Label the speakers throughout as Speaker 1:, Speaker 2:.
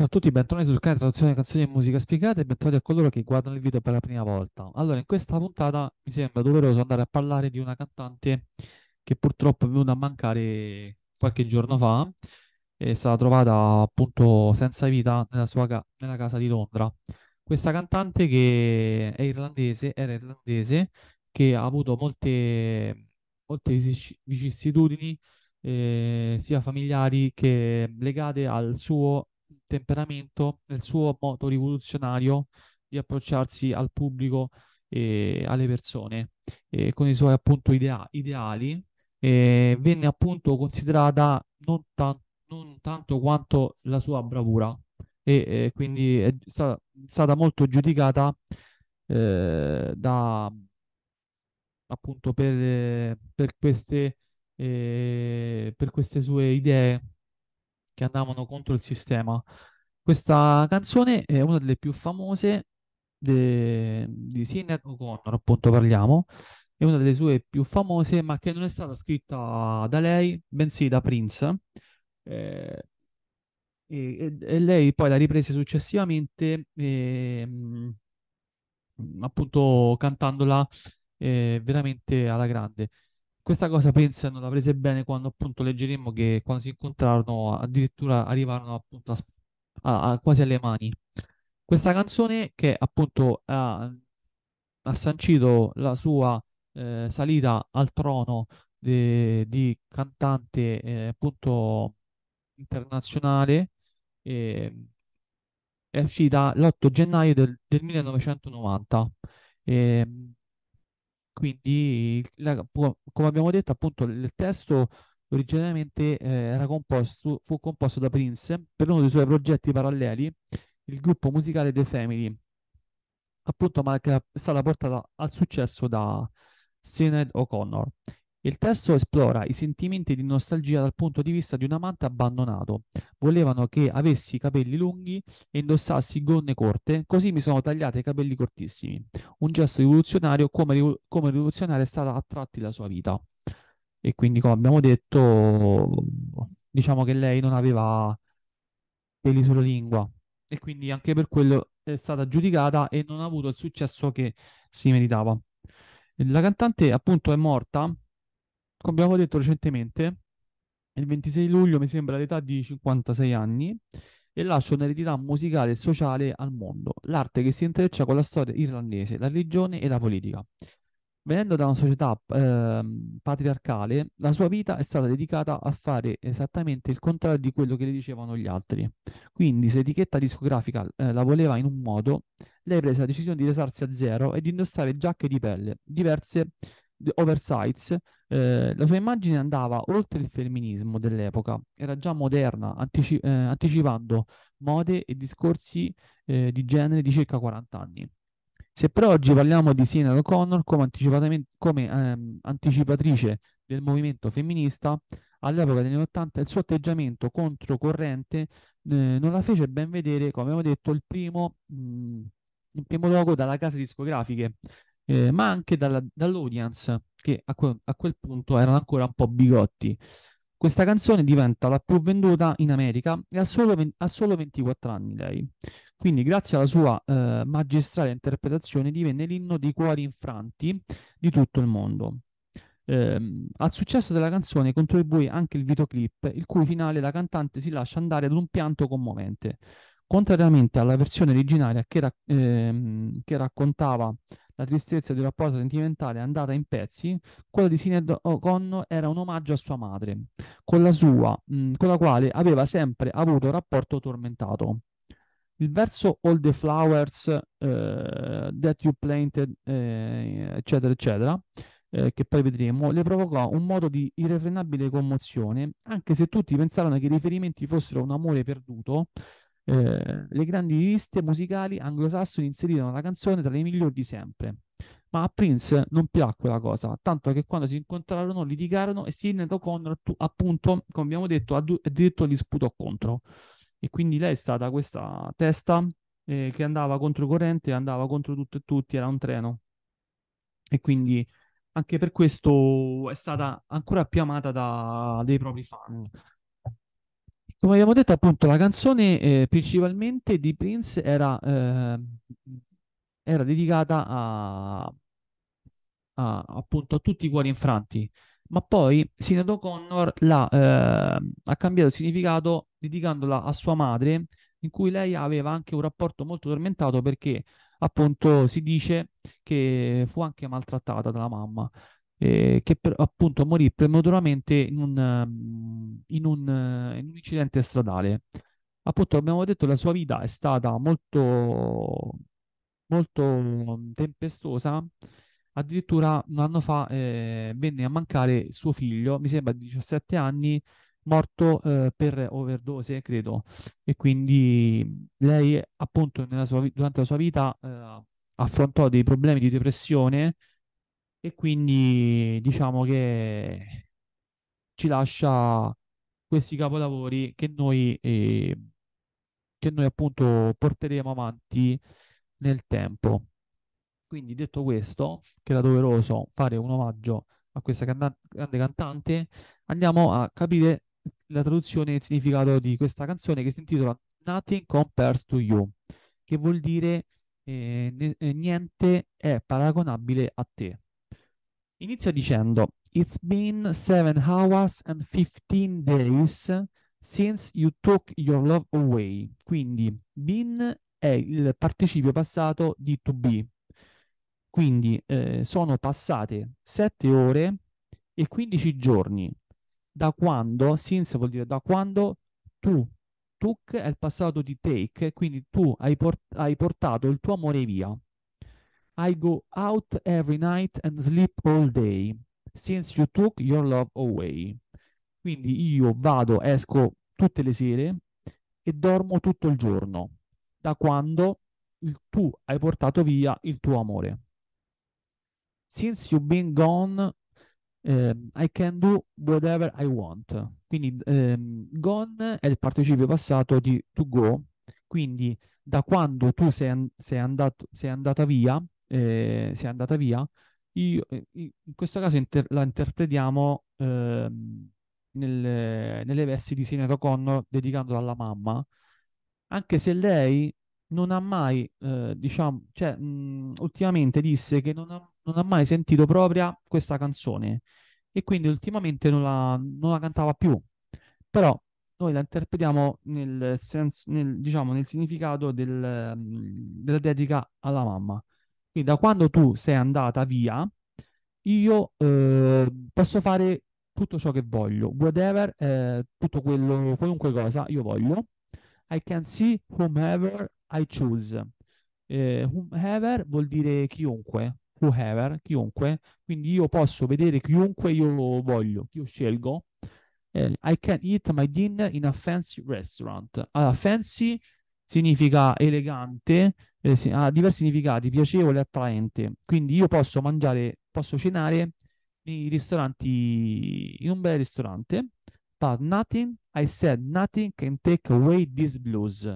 Speaker 1: Ciao a tutti, bentornati sul canale Traduzione Canzoni e Musica Spiegata e bentornati a coloro che guardano il video per la prima volta. Allora, in questa puntata mi sembra doveroso andare a parlare di una cantante che purtroppo è venuta a mancare qualche giorno fa, è stata trovata appunto senza vita nella sua ca- nella casa di Londra. Questa cantante che è irlandese, era irlandese, che ha avuto molte, molte vicissitudini eh, sia familiari che legate al suo temperamento, nel suo modo rivoluzionario di approcciarsi al pubblico e alle persone, e con i suoi appunto idea- ideali, venne appunto considerata non, ta- non, tanto quanto la sua bravura e quindi è stata, stata molto giudicata eh, da appunto per, per queste eh, per queste sue idee che andavano contro il sistema. Questa canzone è una delle più famose de... di Sinead O'Connor, appunto parliamo, è una delle sue più famose, ma che non è stata scritta da lei, bensì da Prince. Eh, e, e, lei poi la riprese successivamente, eh, appunto cantandola eh, veramente alla grande. Questa cosa penso non la prese bene quando appunto leggeremo che quando si incontrarono addirittura arrivarono appunto a, a, a quasi alle mani. Questa canzone che appunto ha, ha sancito la sua eh, salita al trono de, di cantante eh, appunto internazionale eh, è uscita l'8 gennaio del, del 1990. Eh, quindi, la, come abbiamo detto, appunto, il testo originariamente eh, era composto, fu composto da Prince per uno dei suoi progetti paralleli, il gruppo musicale The Family, appunto, ma che è stata portata al successo da Sinead O'Connor. Il testo esplora i sentimenti di nostalgia dal punto di vista di un amante abbandonato. Volevano che avessi i capelli lunghi e indossassi gonne corte, così mi sono tagliate i capelli cortissimi. Un gesto rivoluzionario come, come rivoluzionaria è stata a tratti la sua vita. E quindi, come abbiamo detto, diciamo che lei non aveva peli sulla lingua e quindi anche per quello è stata giudicata e non ha avuto il successo che si meritava. La cantante appunto è morta come abbiamo detto recentemente, il 26 luglio mi sembra l'età di 56 anni e lascia un'eredità musicale e sociale al mondo, l'arte che si intreccia con la storia irlandese, la religione e la politica. Venendo da una società eh, patriarcale, la sua vita è stata dedicata a fare esattamente il contrario di quello che le dicevano gli altri. Quindi, se l'etichetta discografica eh, la voleva in un modo, lei prese la decisione di resarsi a zero e di indossare giacche di pelle, diverse Oversights, eh, la sua immagine andava oltre il femminismo dell'epoca, era già moderna, antici- eh, anticipando mode e discorsi eh, di genere di circa 40 anni. Se però oggi parliamo di Sinead O'Connor come, come ehm, anticipatrice del movimento femminista, all'epoca degli anni 80 il suo atteggiamento controcorrente eh, non la fece ben vedere, come abbiamo detto, il primo... Mh, mm, in primo luogo dalla casa discografiche, eh, ma anche dalla, dall'audience che a quel, a quel punto erano ancora un po' bigotti. Questa canzone diventa la più venduta in America e ha solo, 20, ha solo 24 anni lei. Quindi grazie alla sua eh, magistrale interpretazione divenne l'inno dei cuori infranti di tutto il mondo. Eh, al successo della canzone contribuì anche il videoclip, il cui finale la cantante si lascia andare ad un pianto commovente. Contrariamente alla versione originaria che, ra- ehm, che raccontava la tristezza del rapporto sentimentale è andata in pezzi, quella di Sinead O'Connor era un omaggio a sua madre, con la, sua, mh, mm, con la quale aveva sempre avuto un rapporto tormentato. Il verso All the Flowers eh, That You Planted, eh, eccetera, eccetera, eh, che poi vedremo, le provocò un modo di irrefrenabile commozione, anche se tutti pensarono che i riferimenti fossero un amore perduto eh, le grandi riviste musicali anglosassoni inserirono la canzone tra le migliori di sempre. Ma a Prince non piacque la cosa, tanto che quando si incontrarono litigarono e Sinead O'Connor, appunto, come abbiamo detto, addirittura li sputò contro. E quindi lei è stata questa testa eh, che andava contro corrente, andava contro tutto e tutti, era un treno. E quindi anche per questo è stata ancora più amata dai propri fan. Come abbiamo detto, appunto, la canzone eh, principalmente di Prince era, eh, era dedicata a, a, appunto, a tutti i cuori infranti, ma poi Sinatra Connor l'ha, eh, ha cambiato significato dedicandola a sua madre, in cui lei aveva anche un rapporto molto tormentato perché appunto si dice che fu anche maltrattata dalla mamma eh, che per, appunto morì prematuramente in un, ehm, in, un, eh, in un incidente stradale. Appunto abbiamo detto la sua vita è stata molto, molto mm, tempestosa addirittura un anno fa eh, venne a mancare suo figlio, mi sembra di 17 anni, morto eh, per overdose, credo. E quindi lei appunto sua, durante la sua vita eh, affrontò dei problemi di depressione e quindi diciamo che ci lascia questi capolavori che noi, eh, che noi appunto porteremo avanti nel tempo. Quindi detto questo, che era doveroso fare un omaggio a questa canta- grande cantante, andiamo a capire la traduzione e il significato di questa canzone che si intitola Nothing Compares to You, che vuol dire eh, eh niente è paragonabile a te. Inizia dicendo, It's been 7 hours and 15 days since you took your love away. Quindi, been è il participio passato di to be. Quindi eh, sono passate 7 ore e 15 giorni da quando, since vuol dire da quando tu, took è il passato di take, quindi tu hai, port- hai portato il tuo amore via. I go out every night and sleep all day since you took your love away. Quindi io vado, esco tutte le sere e dormo tutto il giorno da quando il, tu hai portato via il tuo amore. Since you've been gone, eh, I can do whatever I want. Quindi ehm, gone è il participio passato di to go. Quindi da quando tu sei, sei, andato, sei andata via, eh, è andata via, io, eh, in questo caso inter- la interpretiamo eh, nel, nelle vesti di Sinead Connor dedicandola alla mamma, anche se lei non ha mai, eh, diciamo, cioè, mh, ultimamente disse che non ha, non ha, mai sentito propria questa canzone e quindi ultimamente non la, non la cantava più. Però noi la interpretiamo nel, senso, nel, diciamo, nel significato del, della dedica alla mamma. Quindi da quando tu sei andata via, io eh, posso fare tutto ciò che voglio, whatever, eh, tutto quello, qualunque cosa io voglio. I can see whomever I choose. Eh, whomever vuol dire chiunque, whoever, chiunque, quindi io posso vedere chiunque io voglio, io scelgo. Eh, I can eat my dinner in a fancy restaurant. Allora, fancy significa elegante, eh, ha diversi significati, piacevole, attraente. Quindi io posso mangiare, posso cenare nei ristoranti, in un bel ristorante, but nothing, I said nothing can take away this blues.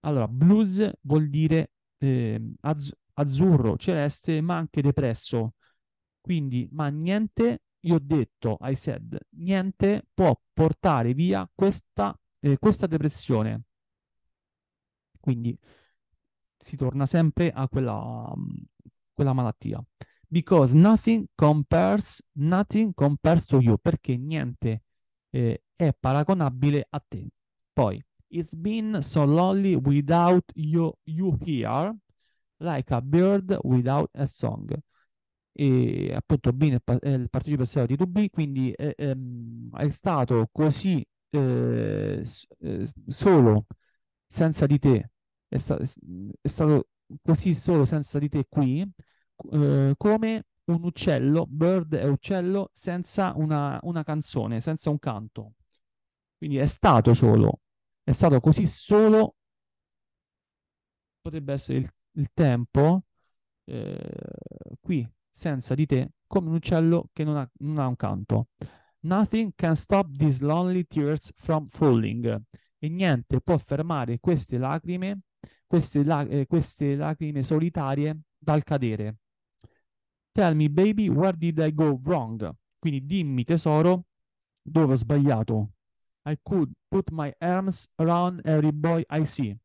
Speaker 1: Allora, blues vuol dire eh, az- azzurro, celeste, ma anche depresso. Quindi, ma niente, io ho detto, I said, niente può portare via questa, eh, questa depressione. Quindi si torna sempre a quella, mm, quella malattia. Because nothing compares, nothing compares to you, perché niente eh, è paragonabile a te. Poi, it's been so lonely without you, you here, like a bird without a song. E appunto bene è il partecipe passivo di 2B, quindi è, è mm, stato così eh, eh, solo, senza di te, è, sta- è stato così solo senza di te qui, eh, come un uccello, bird è uccello, senza una, una canzone, senza un canto. Quindi è stato solo, è stato così solo, potrebbe essere il, il tempo, eh, qui, senza di te, come un uccello che non ha, non ha un canto. Nothing can stop these lonely tears from falling. E niente può fermare queste lacrime queste, lac- eh, queste lacrime solitarie dal cadere. Tell me baby, where did I go wrong? Quindi dimmi tesoro, dove ho sbagliato. I could put my arms around every boy I see.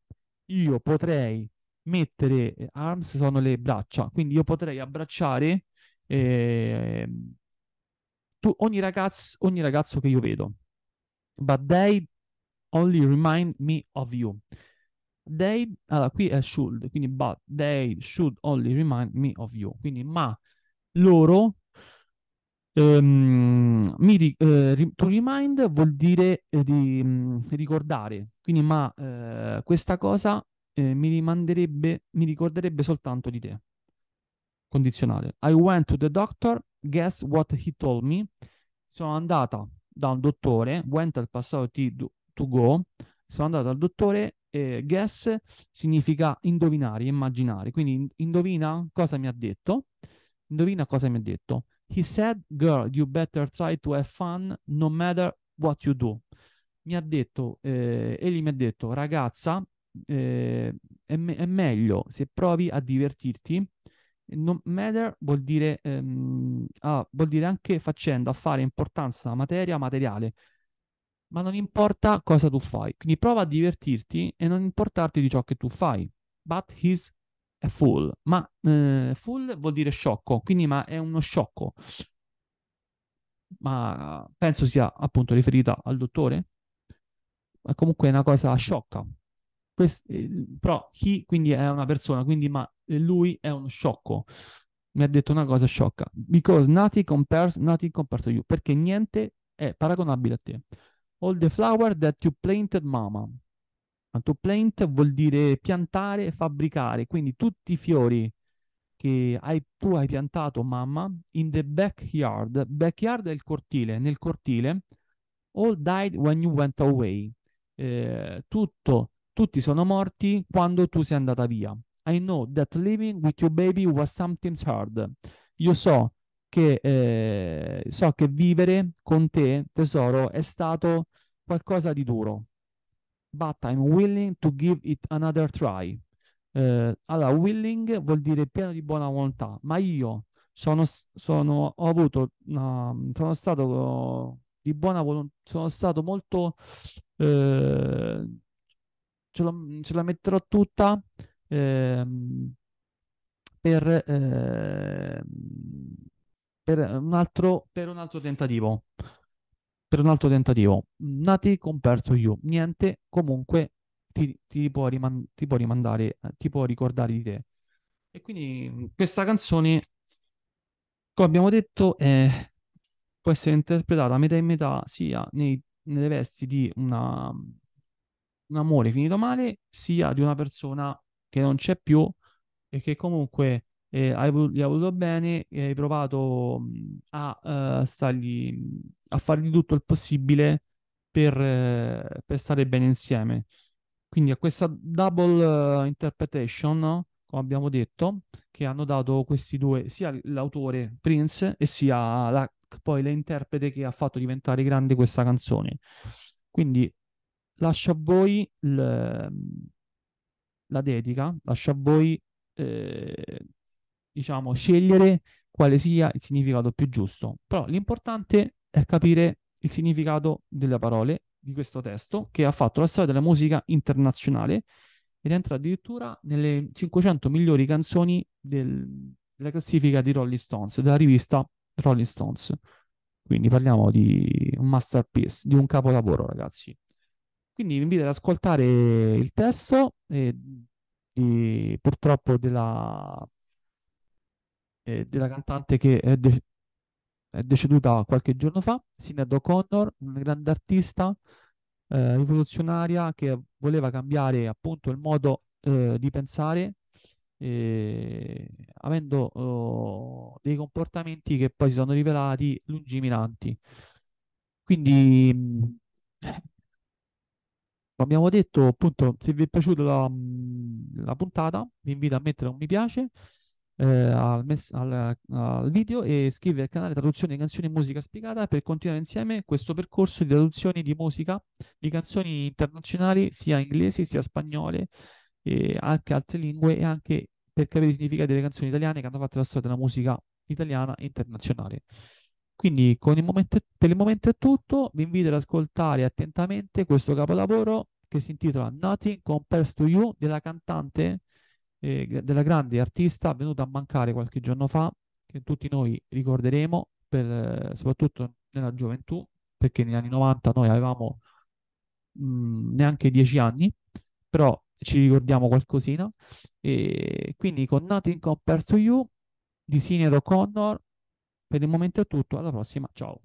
Speaker 1: Io potrei mettere eh, arms sono le braccia, quindi io potrei abbracciare eh, tu, ogni, ragazzo, ogni ragazzo che io vedo. But they only remind me of you. They, allora qui è should, quindi but they should only remind me of you. Quindi ma loro Um, mi, uh, to remind vuol dire eh, di, um, ricordare, quindi ma uh, questa cosa mi rimanderebbe, mi ricorderebbe soltanto di te. Condizionale. I went to the doctor, guess what he told me? Sono andata da un dottore, went al passato to, to go, sono andato al dottore e guess significa indovinare, immaginare. Quindi indovina cosa mi ha detto. Indovina cosa mi ha detto. He said, girl, you better try to have fun no matter what you do. Mi ha detto, eh, egli mi ha detto, ragazza, eh, è, me- è, meglio se provi a divertirti. No matter vuol dire, ehm, ah, vuol dire anche faccenda, affare, importanza, materia, materiale ma non importa cosa tu fai. Quindi prova a divertirti e non importarti di ciò che tu fai. But he's a fool. Ma eh, fool vuol dire sciocco, quindi ma è uno sciocco. Ma penso sia appunto riferita al dottore. Ma comunque è una cosa sciocca. Quest- eh, però he quindi è una persona, quindi ma lui è uno sciocco. Mi ha detto una cosa sciocca. Because nothing compares, nothing compares to you. Perché niente è paragonabile a te all the flower that you planted mama. To plant vuol dire piantare, fabbricare, quindi tutti i fiori che hai, tu hai piantato mamma in the backyard. Backyard è il cortile, nel cortile all died when you went away. Eh, tutto, tutti sono morti quando tu sei andata via. I know that living with your baby was sometimes hard. Io so che eh, so che vivere con te, tesoro, è stato qualcosa di duro. But I'm willing to give it another try. Eh, allora, willing vuol dire pieno di buona volontà, ma io sono, sono, ho avuto, uh, sono stato eh, di buona volontà, sono stato molto, eh, ce, la, ce, la, metterò tutta ehm, per ehm, per un altro, per un altro tentativo. Per un altro tentativo. Nati con perso you. Niente, comunque ti, ti, può, riman- ti può rimandare, eh, ti può ricordare di te. E quindi mm, questa canzone, come abbiamo detto, è, può essere interpretata a metà in metà sia nei, nelle vesti di una, un amore finito male, sia di una persona che non c'è più e che comunque eh, hai, gli hai voluto bene e hai provato a, uh, stargli, a fargli tutto il possibile per, eh, per, stare bene insieme. Quindi a questa double uh, interpretation, no? come abbiamo detto, che hanno dato questi due, sia l'autore Prince e sia la, poi l'interprete che ha fatto diventare grande questa canzone. Quindi lascia a voi l, la dedica, lascia a voi eh, diciamo, scegliere quale sia il significato più giusto, però l'importante è capire il significato delle parole di questo testo che ha fatto la storia della musica internazionale ed entra addirittura nelle 500 migliori canzoni del, della classifica di Rolling Stones, della rivista Rolling Stones. Quindi parliamo di un masterpiece, di un capolavoro, ragazzi. Quindi vi invito ad ascoltare il testo e di, purtroppo della, eh, della cantante che è, de- è, deceduta qualche giorno fa, Sinead O'Connor, una grande artista eh, rivoluzionaria che voleva cambiare appunto il modo eh, di pensare avendo oh, dei comportamenti che poi si sono rivelati lungimiranti. Quindi mm, abbiamo detto appunto se vi è piaciuta la, mm, la, puntata vi invito a mettere un mi piace eh, al, mess- al, al, video e iscrivervi al canale Traduzione Canzoni e Musica Spiegata per continuare insieme questo percorso di traduzioni di musica, di canzoni internazionali, sia inglesi sia spagnole, e anche altre lingue e anche per capire i significati delle canzoni italiane che hanno fatto la storia della musica italiana e internazionale. Quindi il momento, per il momento è tutto, vi invito ad ascoltare attentamente questo capolavoro che si intitola Nothing Compares to You della cantante eh, della grande artista venuta a mancare qualche giorno fa, che tutti noi ricorderemo, per, soprattutto nella gioventù, perché negli anni 90 noi avevamo mh, mhmm, neanche dieci anni, però ci ricordiamo qualcosina. E quindi con Nothing Compares to You di Sinero Connor, per il momento è tutto, alla prossima, ciao.